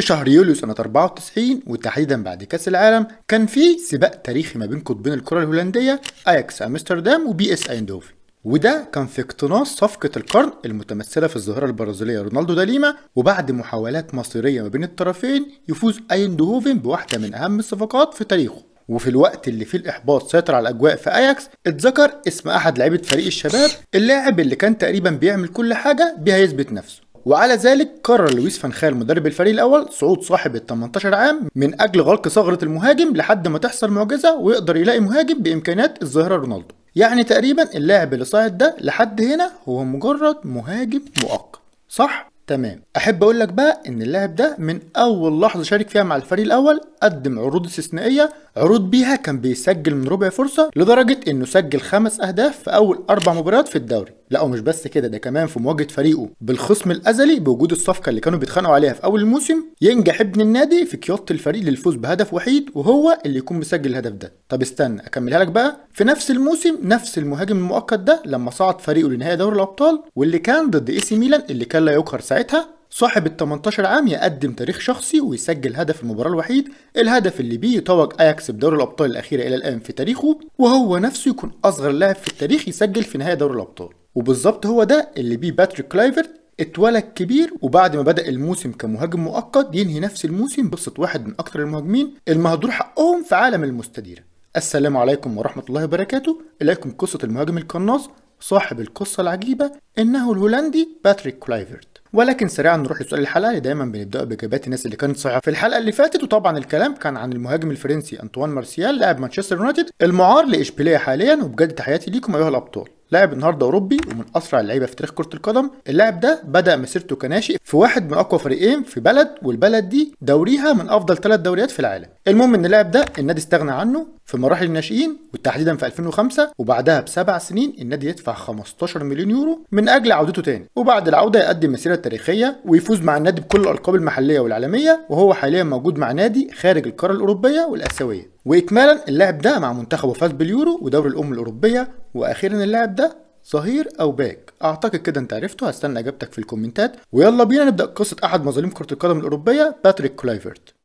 في شهر يوليو سنة 94 وتحديدا بعد كأس العالم كان في سباق تاريخي ما بين قطبين الكرة الهولندية أياكس أمستردام وبي إس أيندوفن وده كان في اقتناص صفقة القرن المتمثلة في الظاهرة البرازيلية رونالدو داليما وبعد محاولات مصيرية ما بين الطرفين يفوز أيندهوفن بواحدة من أهم الصفقات في تاريخه وفي الوقت اللي فيه الإحباط سيطر على الأجواء في أياكس اتذكر اسم أحد لعيبة فريق الشباب اللاعب اللي كان تقريبا بيعمل كل حاجة بيها يثبت نفسه وعلى ذلك قرر لويس فانخال مدرب الفريق الاول صعود صاحب ال 18 عام من اجل غلق ثغره المهاجم لحد ما تحصل معجزه ويقدر يلاقي مهاجم بامكانيات الظاهره رونالدو يعني تقريبا اللاعب اللي صاعد ده لحد هنا هو مجرد مهاجم مؤقت صح تمام احب اقول لك بقى ان اللاعب ده من اول لحظه شارك فيها مع الفريق الاول قدم عروض استثنائيه عروض بيها كان بيسجل من ربع فرصه لدرجه انه سجل خمس اهداف في اول اربع مباريات في الدوري لا ومش بس كده ده كمان في مواجهه فريقه بالخصم الازلي بوجود الصفقه اللي كانوا بيتخانقوا عليها في اول الموسم ينجح ابن النادي في قياده الفريق للفوز بهدف وحيد وهو اللي يكون مسجل الهدف ده طب استنى اكملها لك بقى في نفس الموسم نفس المهاجم المؤقت ده لما صعد فريقه لنهائي دوري الابطال واللي كان ضد اي سي ميلان اللي كان لا يقهر ساعتها صاحب ال 18 عام يقدم تاريخ شخصي ويسجل هدف المباراة الوحيد الهدف اللي بيه يتوج أياكس بدوري الأبطال الأخيرة إلى الآن في تاريخه وهو نفسه يكون أصغر لاعب في التاريخ يسجل في نهاية دوري الأبطال وبالظبط هو ده اللي بيه باتريك كلايفرت اتولد كبير وبعد ما بدأ الموسم كمهاجم مؤقت ينهي نفس الموسم بقصة واحد من أكثر المهاجمين المهدور حقهم في عالم المستديرة السلام عليكم ورحمة الله وبركاته إليكم قصة المهاجم القناص صاحب القصة العجيبة إنه الهولندي باتريك كلايفرت ولكن سريعا نروح لسؤال الحلقه دايما بنبدا باجابات الناس اللي كانت صحيحه في الحلقه اللي فاتت وطبعا الكلام كان عن المهاجم الفرنسي انطوان مارسيال لاعب مانشستر يونايتد المعار لاشبيليه حاليا وبجد تحياتي ليكم ايها الابطال لاعب النهارده اوروبي ومن اسرع اللعيبه في تاريخ كره القدم اللاعب ده بدا مسيرته كناشئ في واحد من اقوى فريقين في بلد والبلد دي دوريها من افضل ثلاث دوريات في العالم المهم ان اللاعب ده النادي استغنى عنه في مراحل الناشئين وتحديدا في 2005 وبعدها بسبع سنين النادي يدفع 15 مليون يورو من اجل عودته تاني وبعد العوده يقدم مسيره تاريخيه ويفوز مع النادي بكل الالقاب المحليه والعالميه وهو حاليا موجود مع نادي خارج القاره الاوروبيه والاسيويه واكمالا اللاعب ده مع منتخبه فاز باليورو ودوري الام الاوروبيه واخيرا اللاعب ده ظهير او باك اعتقد كده انت عرفته هستنى اجابتك في الكومنتات ويلا بينا نبدا قصه احد مظالم كره القدم الاوروبيه باتريك كلايفرت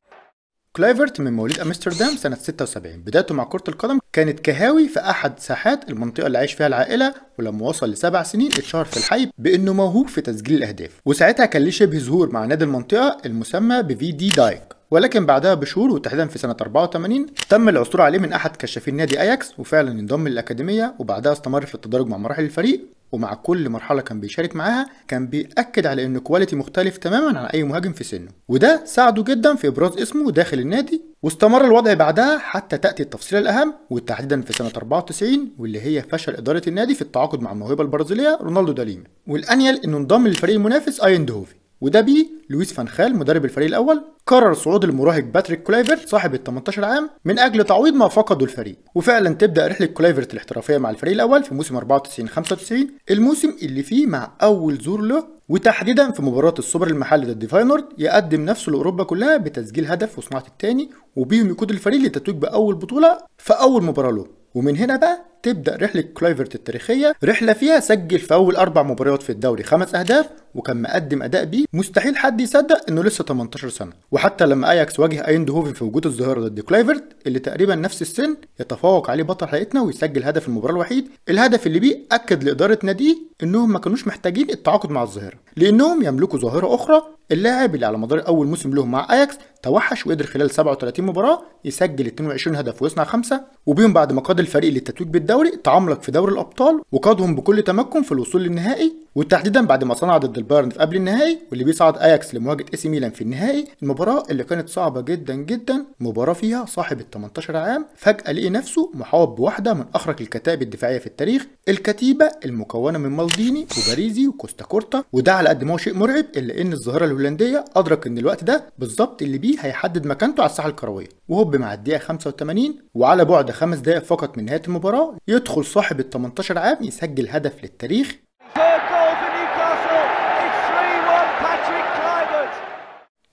كلايفرت من مواليد امستردام سنة 76 بدايته مع كرة القدم كانت كهاوي في أحد ساحات المنطقة اللي عايش فيها العائلة ولما وصل لسبع سنين اتشهر في الحي بأنه موهوب في تسجيل الأهداف وساعتها كان ليه شبه ظهور مع نادي المنطقة المسمى بفي دي دايك ولكن بعدها بشهور وتحديدا في سنة 84 تم العثور عليه من أحد كشافين نادي أياكس وفعلا انضم للأكاديمية وبعدها استمر في التدرج مع مراحل الفريق ومع كل مرحله كان بيشارك معاها كان بيأكد على انه كواليتي مختلف تماما عن اي مهاجم في سنه وده ساعده جدا في ابراز اسمه داخل النادي واستمر الوضع بعدها حتى تاتي التفصيله الاهم وتحديدا في سنه 94 واللي هي فشل اداره النادي في التعاقد مع الموهبه البرازيليه رونالدو داليما والانيل انه انضم للفريق المنافس ايندهوفي وده بيه لويس فان خال مدرب الفريق الاول قرر صعود المراهق باتريك كولايفرت صاحب ال 18 عام من اجل تعويض ما فقده الفريق وفعلا تبدا رحله كولايفرت الاحترافيه مع الفريق الاول في موسم 94 95 الموسم اللي فيه مع اول زور له وتحديدا في مباراة السوبر المحلي ضد فاينورد يقدم نفسه لأوروبا كلها بتسجيل هدف وصناعة الثاني وبيهم يقود الفريق للتتويج بأول بطولة في أول مباراة له ومن هنا بقى تبدا رحله كلايفرت التاريخيه رحله فيها سجل في اول اربع مباريات في الدوري خمس اهداف وكان مقدم اداء بيه مستحيل حد يصدق انه لسه 18 سنه وحتى لما اياكس واجه ايند هوفن في وجود الظاهره ضد كلايفرت اللي تقريبا نفس السن يتفوق عليه بطل حلقتنا ويسجل هدف المباراه الوحيد الهدف اللي بيه اكد لاداره ناديه انهم ما كانوش محتاجين التعاقد مع الظاهره لانهم يملكوا ظاهره اخرى اللاعب اللي على مدار اول موسم له مع اياكس توحش وقدر خلال 37 مباراه يسجل 22 هدف ويصنع خمسه وبيهم بعد ما قاد الفريق للتتويج بالدوري تعاملك في دوري الابطال وقادهم بكل تمكن في الوصول للنهائي وتحديدا بعد ما صنع ضد البايرن في قبل النهائي واللي بيصعد اياكس لمواجهه اي ميلان في النهائي المباراه اللي كانت صعبه جدا جدا مباراه فيها صاحب ال 18 عام فجاه لقي نفسه محاوب بواحده من اخرج الكتائب الدفاعيه في التاريخ الكتيبه المكونه من مالديني وباريزي وكوستا كورتا وده على قد ما هو شيء مرعب الا ان الظاهره الهولنديه ادرك ان الوقت ده بالظبط اللي بيه هيحدد مكانته على الساحه الكرويه وهوب مع الدقيقه 85 وعلى بعد خمس دقائق فقط من نهايه المباراه يدخل صاحب ال 18 عام يسجل هدف للتاريخ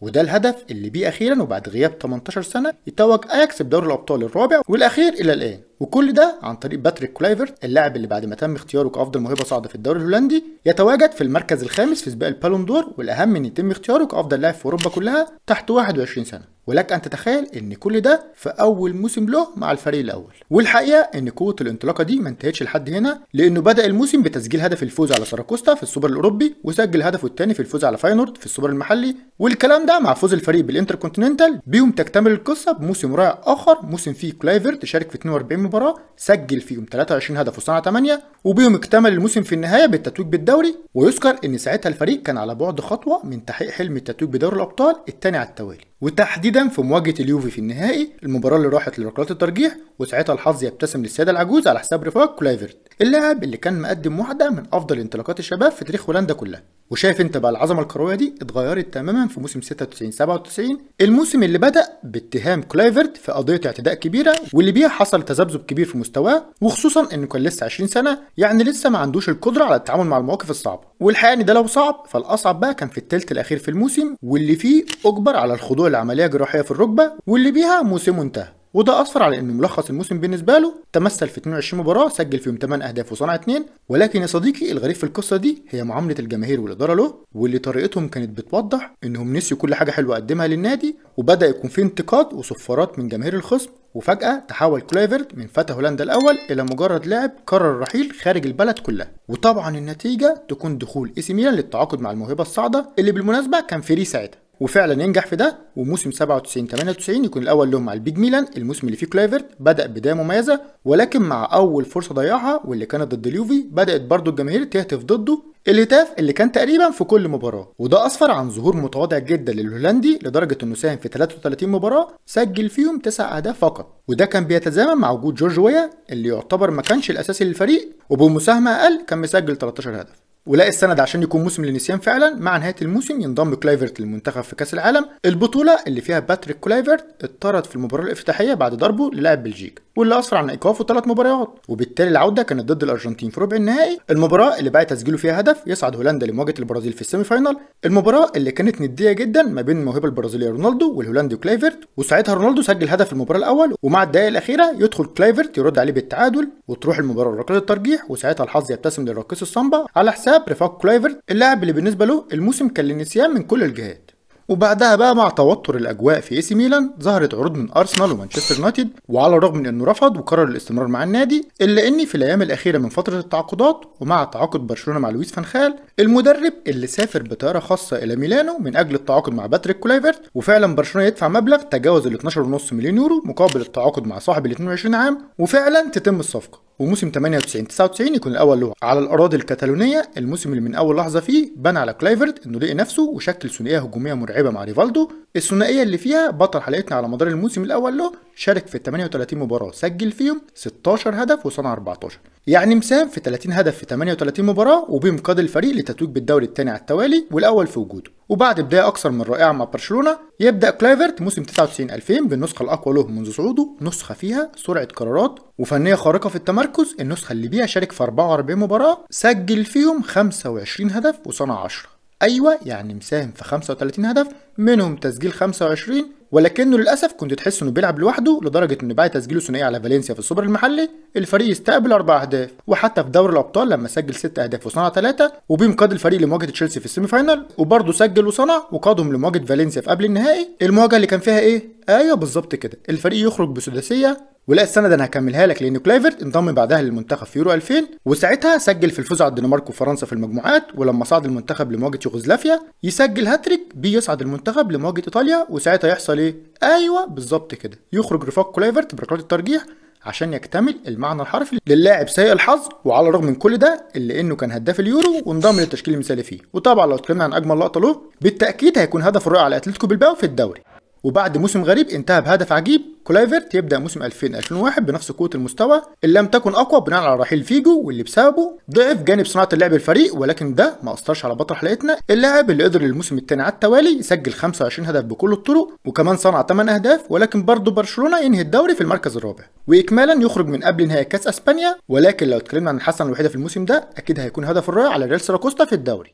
وده الهدف اللي بيه اخيرا وبعد غياب 18 سنه يتوج اياكس بدوري الابطال الرابع والاخير الى الان وكل ده عن طريق باتريك كلايفرت اللاعب اللي بعد ما تم اختياره كافضل موهبه صاعده في الدوري الهولندي يتواجد في المركز الخامس في سباق البالون دور والاهم ان يتم اختياره كافضل لاعب في اوروبا كلها تحت 21 سنه ولك ان تتخيل ان كل ده في اول موسم له مع الفريق الاول والحقيقه ان قوه الانطلاقه دي ما انتهتش لحد هنا لانه بدا الموسم بتسجيل هدف الفوز على ساراكوستا في السوبر الاوروبي وسجل هدفه الثاني في الفوز على فاينورد في السوبر المحلي والكلام ده مع فوز الفريق بالانتركونتيننتال بيوم تكتمل القصه بموسم رائع اخر موسم فيه كلايفرت شارك في 42 المباراه سجل فيهم 23 هدف وصنع 8 وبيهم اكتمل الموسم في النهايه بالتتويج بالدوري ويذكر ان ساعتها الفريق كان على بعد خطوه من تحقيق حلم التتويج بدوري الابطال الثاني على التوالي وتحديدا في مواجهه اليوفي في النهائي المباراه اللي راحت لركلات الترجيح وساعتها الحظ يبتسم للساده العجوز على حساب رفاق كلايفرت اللاعب اللي كان مقدم واحده من افضل انطلاقات الشباب في تاريخ هولندا كلها وشايف انت بقى العظمه الكرويه دي اتغيرت تماما في موسم 96 97 الموسم اللي بدا باتهام كلايفرت في قضيه اعتداء كبيره واللي بيها حصل تذبذب كبير في مستواه وخصوصا انه كان لسه 20 سنه يعني لسه ما عندوش القدره على التعامل مع المواقف الصعبه والحقيقه ان ده لو صعب فالاصعب بقى كان في الثلث الاخير في الموسم واللي فيه اجبر على الخضوع أول عملية جراحية في الركبة واللي بيها موسمه انتهى وده أثر على إن ملخص الموسم بالنسبة له تمثل في 22 مباراة سجل فيهم 8 أهداف وصنع 2 ولكن يا صديقي الغريب في القصة دي هي معاملة الجماهير والإدارة له واللي طريقتهم كانت بتوضح إنهم نسيوا كل حاجة حلوة قدمها للنادي وبدأ يكون في انتقاد وصفارات من جماهير الخصم وفجأة تحول كلايفرت من فتى هولندا الأول إلى مجرد لاعب قرر الرحيل خارج البلد كلها وطبعا النتيجة تكون دخول إيسي ميلان للتعاقد مع الموهبة الصاعدة اللي بالمناسبة كان فري ساعتها وفعلا ينجح في ده وموسم 97 98 يكون الاول لهم مع البيج ميلان الموسم اللي فيه كلايفرت بدا بدايه مميزه ولكن مع اول فرصه ضيعها واللي كانت ضد اليوفي بدات برضه الجماهير تهتف ضده الهتاف اللي كان تقريبا في كل مباراة وده أسفر عن ظهور متواضع جدا للهولندي لدرجة أنه ساهم في 33 مباراة سجل فيهم 9 أهداف فقط وده كان بيتزامن مع وجود جورج ويا اللي يعتبر ما كانش الأساسي للفريق وبمساهمة أقل كان مسجل 13 هدف ولاقي السند عشان يكون موسم للنسيان فعلا مع نهايه الموسم ينضم كلايفرت للمنتخب في كاس العالم البطوله اللي فيها باتريك كلايفرت اتطرد في المباراه الافتتاحيه بعد ضربه للاعب بلجيكا واللي اسرع عن ايقافه ثلاث مباريات وبالتالي العوده كانت ضد الارجنتين في ربع النهائي المباراه اللي بعد تسجيله فيها هدف يصعد هولندا لمواجهه البرازيل في السيمي فاينال المباراه اللي كانت نديه جدا ما بين الموهبه البرازيليه رونالدو والهولندي كلايفرت وساعتها رونالدو سجل هدف المباراه الاول ومع الدقائق الاخيره يدخل كلايفرت يرد عليه بالتعادل وتروح المباراه لركله الترجيح وساعتها الحظ يبتسم للراقص الصمبا على حساب وقتها بريفاك كلايفرت اللاعب اللي بالنسبه له الموسم كان للنسيان من كل الجهات وبعدها بقى مع توتر الاجواء في اي سي ميلان ظهرت عروض من ارسنال ومانشستر يونايتد وعلى الرغم من انه رفض وقرر الاستمرار مع النادي الا ان في الايام الاخيره من فتره التعاقدات ومع تعاقد برشلونه مع لويس فانخال المدرب اللي سافر بطياره خاصه الى ميلانو من اجل التعاقد مع باتريك كولايفرت وفعلا برشلونه يدفع مبلغ تجاوز ال 12.5 مليون يورو مقابل التعاقد مع صاحب ال 22 عام وفعلا تتم الصفقه وموسم 98 99 يكون الاول له على الاراضي الكتالونيه الموسم اللي من اول لحظه فيه بان على كلايفرد انه لقي نفسه وشكل ثنائيه هجوميه مرعبه مع ريفالدو الثنائيه اللي فيها بطل حلقتنا على مدار الموسم الاول له شارك في 38 مباراه سجل فيهم 16 هدف وصنع 14 يعني مساهم في 30 هدف في 38 مباراه وبيم قاد الفريق لتتويج بالدوري الثاني على التوالي والاول في وجوده وبعد بداية أكثر من رائعة مع برشلونة يبدأ كلايفرت موسم 99 2000 بالنسخة الأقوى له منذ صعوده نسخة فيها سرعة قرارات وفنية خارقة في التمركز النسخة اللي بيها شارك في 44 مباراة سجل فيهم 25 هدف وصنع 10 أيوة يعني مساهم في 35 هدف منهم تسجيل 25 ولكنه للاسف كنت تحس انه بيلعب لوحده لدرجه انه بعد تسجيله ثنائي على فالنسيا في السوبر المحلي الفريق استقبل اربع اهداف وحتى في دوري الابطال لما سجل ست اهداف وصنع ثلاثه وبيم قاد الفريق لمواجهه تشيلسي في السيمي فاينال وبرده سجل وصنع وقادهم لمواجهه فالنسيا في قبل النهائي المواجهه اللي كان فيها ايه ايوه بالظبط كده الفريق يخرج بسداسيه ولا السنه ده انا هكملها لك لان كلايفرت انضم بعدها للمنتخب في يورو 2000 وساعتها سجل في الفوز على الدنمارك وفرنسا في المجموعات ولما صعد المنتخب لمواجهه يوغوسلافيا يسجل هاتريك بيصعد المنتخب لمواجهه ايطاليا وساعتها يحصل ايه ايوه بالظبط كده يخرج رفاق كلايفرت بركلات الترجيح عشان يكتمل المعنى الحرفي للاعب سيء الحظ وعلى الرغم من كل ده الا انه كان هداف اليورو وانضم للتشكيل المثالي فيه وطبعا لو اتكلمنا عن اجمل لقطه له بالتاكيد هيكون هدف الرائع على اتلتيكو بالباو في الدوري وبعد موسم غريب انتهى بهدف عجيب كلايفرت يبدا موسم 2000 2001 بنفس قوه المستوى ان لم تكن اقوى بناء على رحيل فيجو واللي بسببه ضعف جانب صناعه اللعب الفريق ولكن ده ما اثرش على بطل حلقتنا اللاعب اللي قدر الموسم الثاني على التوالي يسجل 25 هدف بكل الطرق وكمان صنع 8 اهداف ولكن برضه برشلونه ينهي الدوري في المركز الرابع واكمالا يخرج من قبل نهائي كاس اسبانيا ولكن لو اتكلمنا عن الحسنه الوحيده في الموسم ده اكيد هيكون هدف الرائع على ريال سراكوستا في الدوري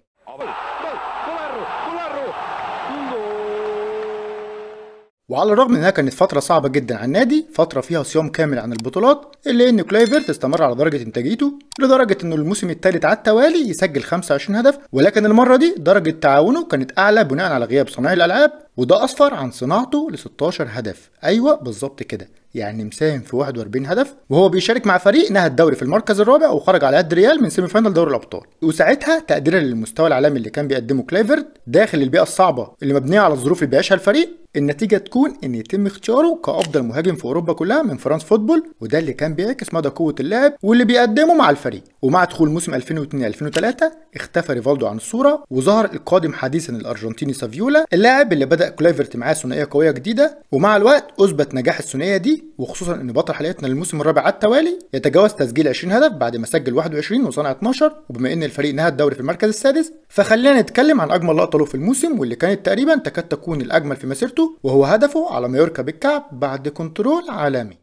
وعلى الرغم انها كانت فتره صعبه جدا على النادي فتره فيها صيام كامل عن البطولات الا ان كلايفرت استمر على درجه انتاجيته لدرجه انه الموسم الثالث على التوالي يسجل 25 هدف ولكن المره دي درجه تعاونه كانت اعلى بناء على غياب صناعي الالعاب وده اصفر عن صناعته ل 16 هدف ايوه بالظبط كده يعني مساهم في 41 هدف وهو بيشارك مع فريق نهى الدوري في المركز الرابع وخرج على قد ريال من سيمي فاينل دوري الابطال وساعتها تقديرا للمستوى العالمي اللي كان بيقدمه كليفرد داخل البيئه الصعبه اللي مبنيه على الظروف اللي بيعيشها الفريق النتيجة تكون إن يتم اختياره كأفضل مهاجم في أوروبا كلها من فرانس فوتبول وده اللي كان بيعكس مدى قوة اللاعب واللي بيقدمه مع الفريق ومع دخول موسم 2002-2003 اختفى ريفالدو عن الصورة وظهر القادم حديثا الأرجنتيني سافيولا اللاعب اللي بدأ كليفرت معاه ثنائية قوية جديدة ومع الوقت أثبت نجاح الثنائية دي وخصوصا ان بطل حلقتنا للموسم الرابع على التوالي يتجاوز تسجيل 20 هدف بعد ما سجل 21 وصنع 12 وبما ان الفريق نهى الدوري في المركز السادس فخلينا نتكلم عن اجمل لقطه له في الموسم واللي كانت تقريبا تكاد تكون الاجمل في مسيرته وهو هدفه على مايوركا بالكعب بعد كنترول عالمي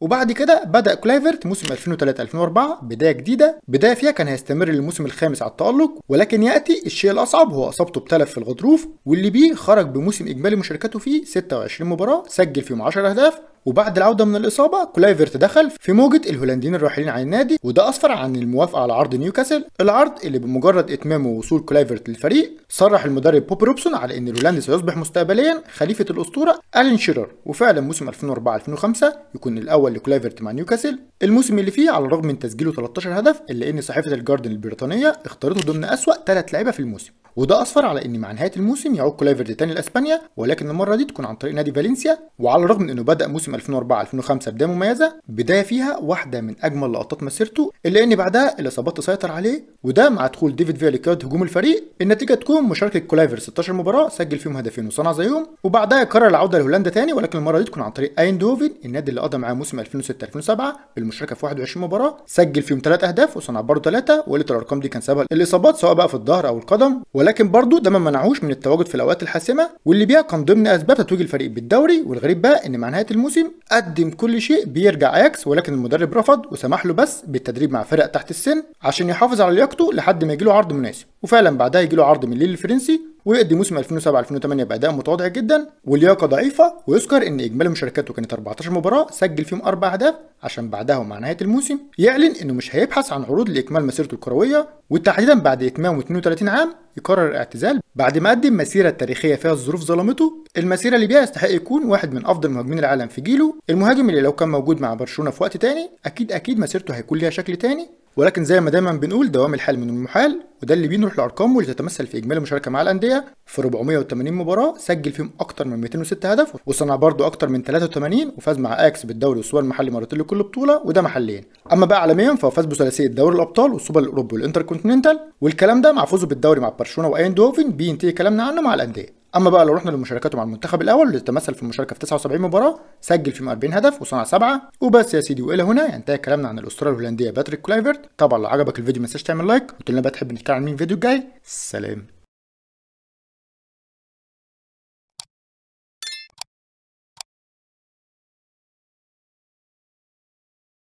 وبعد كده بدأ كلايفرت موسم 2003 2004 بداية جديدة بداية فيها كان هيستمر للموسم الخامس على التألق ولكن يأتي الشيء الأصعب هو إصابته بتلف في الغضروف واللي بيه خرج بموسم إجمالي مشاركته فيه 26 مباراة سجل فيهم 10 أهداف وبعد العودة من الإصابة كلايفر دخل في موجة الهولنديين الراحلين عن النادي وده أسفر عن الموافقة على عرض نيوكاسل العرض اللي بمجرد إتمامه ووصول كلايفر للفريق صرح المدرب بوب روبسون على إن الهولندي سيصبح مستقبليا خليفة الأسطورة ألين شيرر وفعلا موسم 2004 2005 يكون الأول لكلايفرت مع نيوكاسل الموسم اللي فيه على الرغم من تسجيله 13 هدف إلا إن صحيفة الجاردن البريطانية اختارته ضمن أسوأ ثلاث لعيبة في الموسم وده اسفر على ان مع نهايه الموسم يعود كلايفرت تاني لاسبانيا ولكن المره دي تكون عن طريق نادي فالنسيا وعلى الرغم من انه بدا موسم موسم 2004 2005 بدايه مميزه بدايه فيها واحده من اجمل لقطات مسيرته الا ان بعدها الاصابات تسيطر عليه وده مع دخول ديفيد فيلي لقيادة هجوم الفريق النتيجه تكون مشاركه كولايفر 16 مباراه سجل فيهم هدفين وصنع زيهم وبعدها قرر العوده لهولندا تاني ولكن المره دي تكون عن طريق ايندوفن النادي اللي قضى معاه موسم 2006 2007 بالمشاركه في 21 مباراه سجل فيهم 3 اهداف وصنع برضه 3 وقلت الارقام دي كان سبب الاصابات سواء بقى في الظهر او القدم ولكن برضه ده ما منعهوش من التواجد في الاوقات الحاسمه واللي بيها كان ضمن اسباب تتويج الفريق بالدوري والغريب بقى ان مع نهايه الموسم المقدم قدم كل شيء بيرجع اكس ولكن المدرب رفض وسمح له بس بالتدريب مع فرق تحت السن عشان يحافظ على لياقته لحد ما يجيله عرض مناسب وفعلا بعدها يجيله عرض من الليل الفرنسي ويؤدي موسم 2007 2008 باداء متواضع جدا واللياقه ضعيفه ويذكر ان اجمالي مشاركاته كانت 14 مباراه سجل فيهم اربع اهداف عشان بعدها ومع نهايه الموسم يعلن انه مش هيبحث عن عروض لاكمال مسيرته الكرويه وتحديدا بعد اتمام 32 عام يقرر الاعتزال بعد ما قدم مسيره تاريخيه فيها الظروف ظلمته المسيره اللي بيها يستحق يكون واحد من افضل مهاجمين العالم في جيله المهاجم اللي لو كان موجود مع برشلونه في وقت تاني اكيد اكيد مسيرته هيكون ليها شكل تاني ولكن زي ما دايما بنقول دوام الحال من المحال وده اللي بينروح لارقامه اللي تتمثل في اجمالي المشاركه مع الانديه في 480 مباراه سجل فيهم اكتر من 206 هدف وصنع برده اكتر من 83 وفاز مع اكس بالدوري والسوبر المحلي مرتين لكل بطوله وده محليا اما بقى عالميا فهو فاز بثلاثيه دوري الابطال والسوبر الاوروبي والانتركونتيننتال والكلام ده مع فوزه بالدوري مع برشلونه وايندوفن بينتهي كلامنا عنه مع الانديه اما بقى لو رحنا لمشاركاته مع المنتخب الاول اللي تمثل في المشاركه في 79 مباراه سجل فيهم 40 هدف وصنع سبعه وبس يا سيدي والى هنا ينتهي كلامنا عن الاسطوره الهولنديه باتريك كلايفرت طبعا لو عجبك الفيديو ما تنساش تعمل لايك وتقول لنا بقى تحب نتكلم عن مين الفيديو الجاي سلام